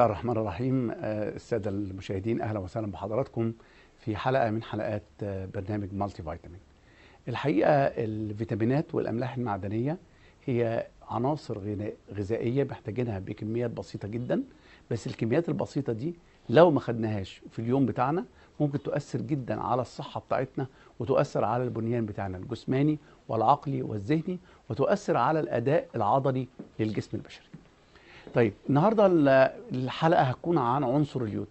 الله الرحمن الرحيم آه، السادة المشاهدين أهلا وسهلا بحضراتكم في حلقة من حلقات آه، برنامج مالتي فيتامين الحقيقة الفيتامينات والأملاح المعدنية هي عناصر غذائية محتاجينها بكميات بسيطة جدا بس الكميات البسيطة دي لو ما خدناهاش في اليوم بتاعنا ممكن تؤثر جدا على الصحة بتاعتنا وتؤثر على البنيان بتاعنا الجسماني والعقلي والذهني وتؤثر على الأداء العضلي للجسم البشري طيب النهارده الحلقه هتكون عن عنصر اليود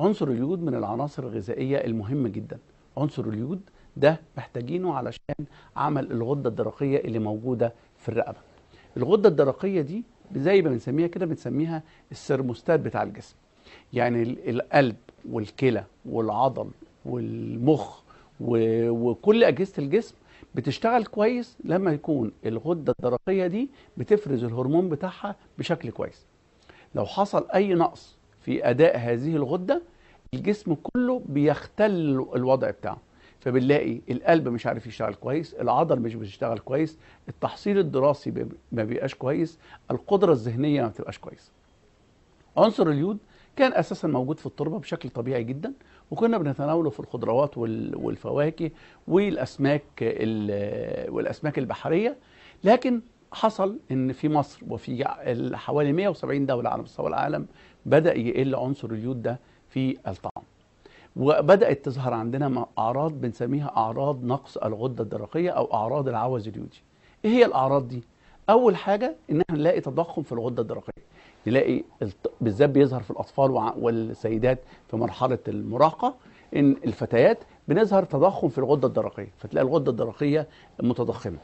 عنصر اليود من العناصر الغذائيه المهمه جدا عنصر اليود ده محتاجينه علشان عمل الغده الدرقيه اللي موجوده في الرقبه الغده الدرقيه دي زي ما بنسميها كده بنسميها السيرموستات بتاع الجسم يعني القلب والكلى والعضل والمخ وكل اجهزه الجسم بتشتغل كويس لما يكون الغده الدرقيه دي بتفرز الهرمون بتاعها بشكل كويس لو حصل اي نقص في اداء هذه الغده الجسم كله بيختل الوضع بتاعه فبنلاقي القلب مش عارف يشتغل كويس العضل مش بتشتغل كويس التحصيل الدراسي ما بيبقاش كويس القدره الذهنيه ما بتبقاش كويس عنصر اليود كان اساسا موجود في التربه بشكل طبيعي جدا وكنا بنتناوله في الخضروات والفواكه والاسماك والاسماك البحريه لكن حصل ان في مصر وفي حوالي 170 دوله على مستوى العالم بدا يقل عنصر اليود ده في الطعام وبدات تظهر عندنا اعراض بنسميها اعراض نقص الغده الدرقيه او اعراض العوز اليودي ايه هي الاعراض دي اول حاجه ان احنا نلاقي تضخم في الغده الدرقيه نلاقي بالذات بيظهر في الاطفال والسيدات في مرحله المراهقه ان الفتيات بنظهر تضخم في الغده الدرقيه فتلاقي الغده الدرقيه متضخمه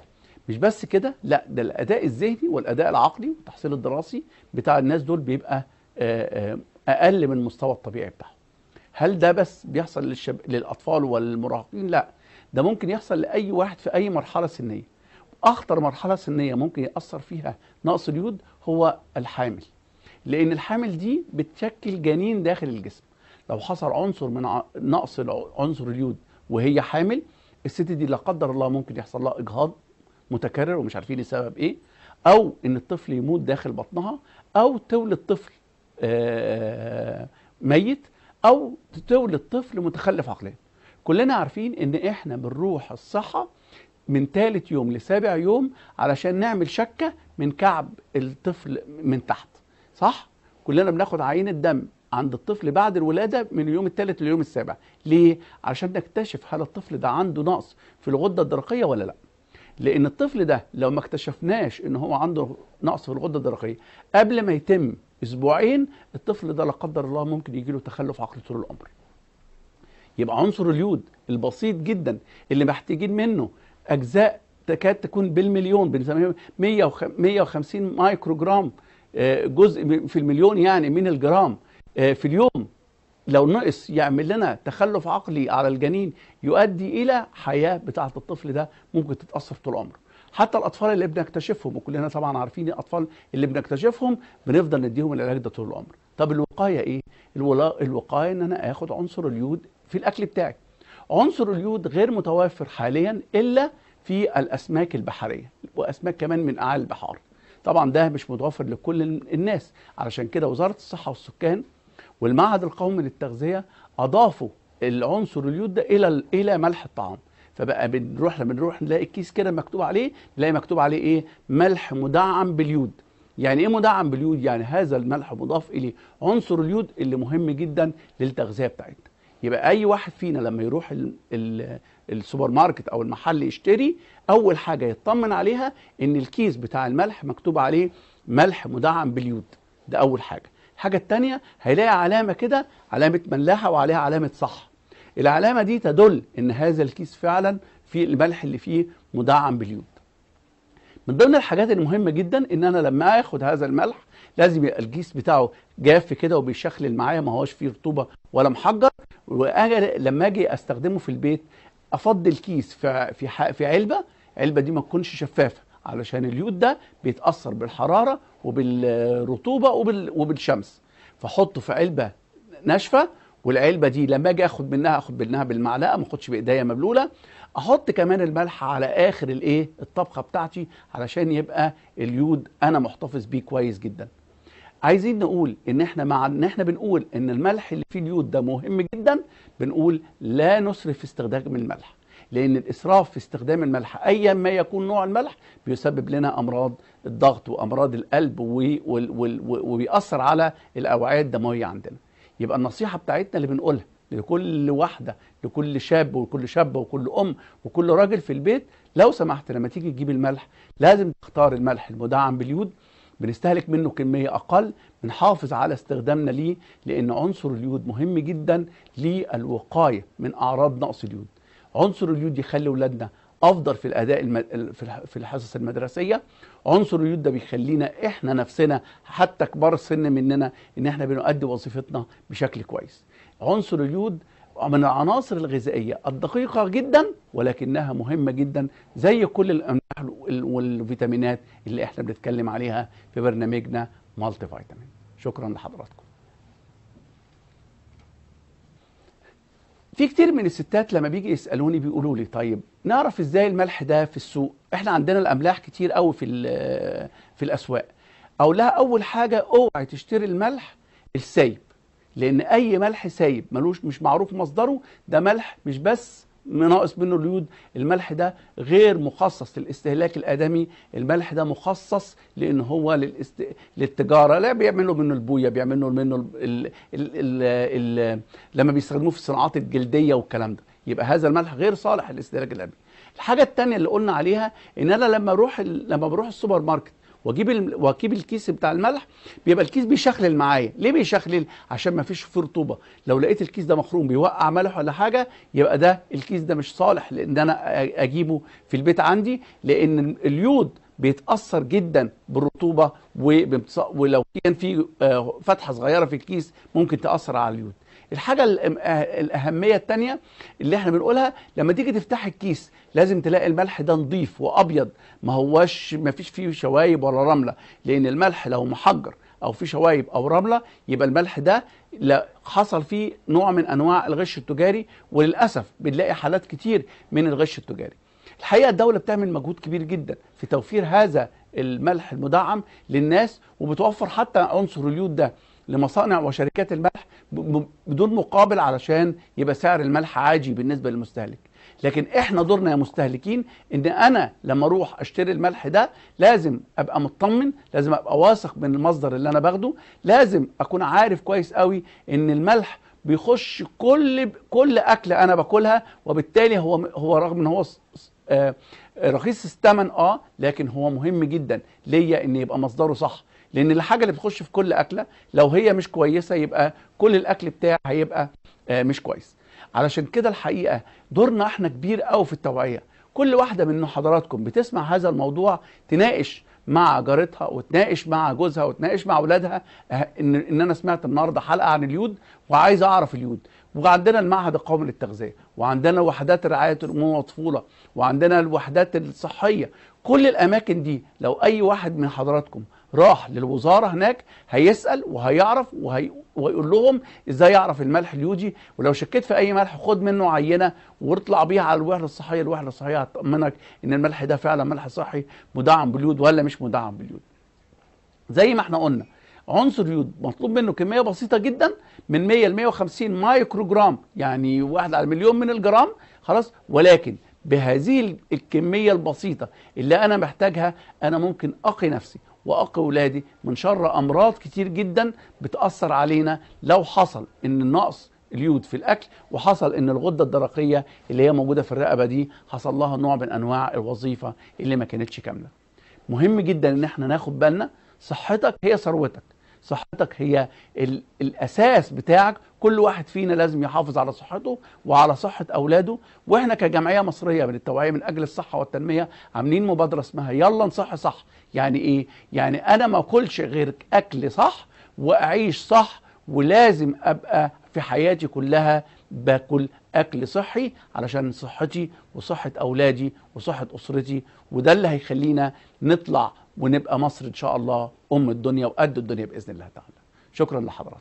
مش بس كده لا ده الاداء الذهني والاداء العقلي والتحصيل الدراسي بتاع الناس دول بيبقى اقل من المستوى الطبيعي بتاعهم هل ده بس بيحصل للشب... للاطفال والمراهقين لا ده ممكن يحصل لاي واحد في اي مرحله سنيه اخطر مرحله سنيه ممكن ياثر فيها نقص اليود هو الحامل لان الحامل دي بتشكل جنين داخل الجسم لو حصل عنصر من نقص عنصر اليود وهي حامل الست دي لا قدر الله ممكن يحصل لها اجهاض متكرر ومش عارفين السبب ايه او ان الطفل يموت داخل بطنها او تولد طفل آه، ميت او تولد طفل متخلف عقليا كلنا عارفين ان احنا بنروح الصحه من ثالث يوم لسابع يوم علشان نعمل شكه من كعب الطفل من تحت صح كلنا بناخد عينه دم عند الطفل بعد الولاده من اليوم الثالث لليوم السابع ليه عشان نكتشف هل الطفل ده عنده نقص في الغده الدرقيه ولا لا لان الطفل ده لو ما اكتشفناش ان هو عنده نقص في الغده الدرقيه قبل ما يتم اسبوعين الطفل ده لا قدر الله ممكن يجي له تخلف عقلي طول العمر يبقى عنصر اليود البسيط جدا اللي محتاجين منه اجزاء تكاد تكون بالمليون بنسميها 150 مايكرو جرام آه، جزء في المليون يعني من الجرام آه، في اليوم لو نقص يعمل لنا تخلف عقلي على الجنين يؤدي الى حياه بتاعه الطفل ده ممكن تتاثر طول عمره حتى الاطفال اللي بنكتشفهم وكلنا طبعا عارفين الاطفال اللي بنكتشفهم بنفضل نديهم العلاج ده طول العمر طب الوقايه ايه الولا... الوقايه ان انا اخد عنصر اليود في الاكل بتاعي عنصر اليود غير متوفر حاليا الا في الاسماك البحريه واسماك كمان من اعالي البحار طبعا ده مش متوفر لكل الناس علشان كده وزاره الصحه والسكان والمعهد القومي للتغذيه اضافوا العنصر اليود ده الى الى ملح الطعام فبقى بنروح لما نروح نلاقي الكيس كده مكتوب عليه نلاقي مكتوب عليه ايه ملح مدعم باليود يعني ايه مدعم باليود يعني هذا الملح مضاف اليه عنصر اليود اللي مهم جدا للتغذيه بتاعتنا يبقى اي واحد فينا لما يروح الـ الـ السوبر ماركت او المحل يشتري اول حاجه يطمن عليها ان الكيس بتاع الملح مكتوب عليه ملح مدعم باليود ده اول حاجه الحاجه الثانيه هيلاقي علامه كده علامه ملاحه وعليها علامه صح العلامه دي تدل ان هذا الكيس فعلا في الملح اللي فيه مدعم باليود من ضمن الحاجات المهمه جدا ان انا لما اخد هذا الملح لازم يبقى الكيس بتاعه جاف كده وبيشخلل معايا ما هوش فيه رطوبه ولا محجر واجي لما اجي استخدمه في البيت افضل كيس في في في علبه علبه دي ما تكونش شفافه علشان اليود ده بيتاثر بالحراره وبالرطوبه وبال وبالشمس فحطه في علبه ناشفه والعلبه دي لما اجي اخد منها اخد منها بالمعلقه ما اخدش بايديا مبلوله احط كمان الملح على اخر الايه الطبخه بتاعتي علشان يبقى اليود انا محتفظ بيه كويس جدا عايزين نقول ان احنا مع ان احنا بنقول ان الملح اللي فيه اليود ده مهم جدا بنقول لا نسرف في استخدام الملح لان الاسراف في استخدام الملح ايا ما يكون نوع الملح بيسبب لنا امراض الضغط وامراض القلب وبيأثر على الاوعيه الدمويه عندنا يبقى النصيحه بتاعتنا اللي بنقولها لكل واحده لكل شاب وكل شابه وكل ام وكل راجل في البيت لو سمحت لما تيجي تجيب الملح لازم تختار الملح المدعم باليود بنستهلك منه كمية أقل بنحافظ على استخدامنا ليه لأن عنصر اليود مهم جدا للوقاية من أعراض نقص اليود عنصر اليود يخلي ولادنا أفضل في الأداء المد... في الحصص المدرسية عنصر اليود ده بيخلينا إحنا نفسنا حتى كبار السن مننا إن إحنا بنؤدي وظيفتنا بشكل كويس عنصر اليود من العناصر الغذائية الدقيقة جدا ولكنها مهمة جدا زي كل الأملاح والفيتامينات اللي احنا بنتكلم عليها في برنامجنا مالتي فيتامين شكرا لحضراتكم في كتير من الستات لما بيجي يسالوني بيقولوا لي طيب نعرف ازاي الملح ده في السوق احنا عندنا الاملاح كتير قوي في في الاسواق اقول لها اول حاجه اوعي تشتري الملح السايب لان اي ملح سايب ملوش مش معروف مصدره ده ملح مش بس ناقص منه اليود الملح ده غير مخصص للاستهلاك الادمي الملح ده مخصص لان هو للاست... للتجاره لا بيعملوا منه البويه بيعملوا منه ال... ال... ال... ال... لما بيستخدموه في الصناعات الجلديه والكلام ده يبقى هذا الملح غير صالح للاستهلاك الادمي الحاجه الثانيه اللي قلنا عليها ان انا لما اروح لما بروح السوبر ماركت واجيب ال... واجيب الكيس بتاع الملح بيبقى الكيس بيشخلل معايا ليه بيشخلل عشان ما فيش فيه رطوبه لو لقيت الكيس ده مخروم بيوقع ملح ولا حاجه يبقى ده الكيس ده مش صالح لان انا اجيبه في البيت عندي لان اليود بيتاثر جدا بالرطوبه ولو كان في آه، فتحه صغيره في الكيس ممكن تاثر على اليود الحاجه آه، الاهميه الثانيه اللي احنا بنقولها لما تيجي تفتح الكيس لازم تلاقي الملح ده نظيف وابيض ما هواش ما فيش فيه شوايب ولا رمله لان الملح لو محجر او في شوايب او رمله يبقى الملح ده حصل فيه نوع من انواع الغش التجاري وللاسف بنلاقي حالات كتير من الغش التجاري الحقيقه الدوله بتعمل مجهود كبير جدا في توفير هذا الملح المدعم للناس وبتوفر حتى عنصر اليود ده لمصانع وشركات الملح بدون مقابل علشان يبقى سعر الملح عاجي بالنسبه للمستهلك لكن احنا دورنا يا مستهلكين ان انا لما اروح اشتري الملح ده لازم ابقى مطمن لازم ابقى واثق من المصدر اللي انا باخده لازم اكون عارف كويس قوي ان الملح بيخش كل كل اكله انا باكلها وبالتالي هو هو رغم ان هو آه، رخيص الثمن اه لكن هو مهم جدا ليا ان يبقى مصدره صح لان الحاجه اللي بتخش في كل اكله لو هي مش كويسه يبقى كل الاكل بتاعي هيبقى آه، مش كويس علشان كده الحقيقه دورنا احنا كبير قوي في التوعيه كل واحده من حضراتكم بتسمع هذا الموضوع تناقش مع جارتها وتناقش مع جوزها وتناقش مع اولادها أه، ان ان انا سمعت النهارده حلقه عن اليود وعايز اعرف اليود وعندنا المعهد القومي للتغذيه وعندنا وحدات رعايه الامومه والطفوله وعندنا الوحدات الصحيه كل الاماكن دي لو اي واحد من حضراتكم راح للوزاره هناك هيسال وهيعرف وهي ويقول لهم ازاي يعرف الملح اليودي ولو شكيت في اي ملح خد منه عينه واطلع بيها على الوحده الصحيه الوحده الصحيه هتطمنك ان الملح ده فعلا ملح صحي مدعم باليود ولا مش مدعم باليود زي ما احنا قلنا عنصر يود مطلوب منه كميه بسيطه جدا من 100 ل 150 مايكرو جرام يعني واحد على مليون من الجرام خلاص ولكن بهذه الكميه البسيطه اللي انا محتاجها انا ممكن اقي نفسي واقي ولادي من شر امراض كتير جدا بتاثر علينا لو حصل ان النقص اليود في الاكل وحصل ان الغده الدرقيه اللي هي موجوده في الرقبه دي حصل لها نوع من انواع الوظيفه اللي ما كانتش كامله مهم جدا ان احنا ناخد بالنا صحتك هي ثروتك صحتك هي الاساس بتاعك كل واحد فينا لازم يحافظ على صحته وعلى صحه اولاده واحنا كجمعيه مصريه من التوعيه من اجل الصحه والتنميه عاملين مبادره اسمها يلا نصح صح يعني ايه يعني انا ما اكلش غير اكل صح واعيش صح ولازم ابقى في حياتي كلها باكل اكل صحي علشان صحتي وصحه اولادي وصحه اسرتي وده اللي هيخلينا نطلع ونبقى مصر ان شاء الله ام الدنيا وقد الدنيا باذن الله تعالى شكرا لحضراتكم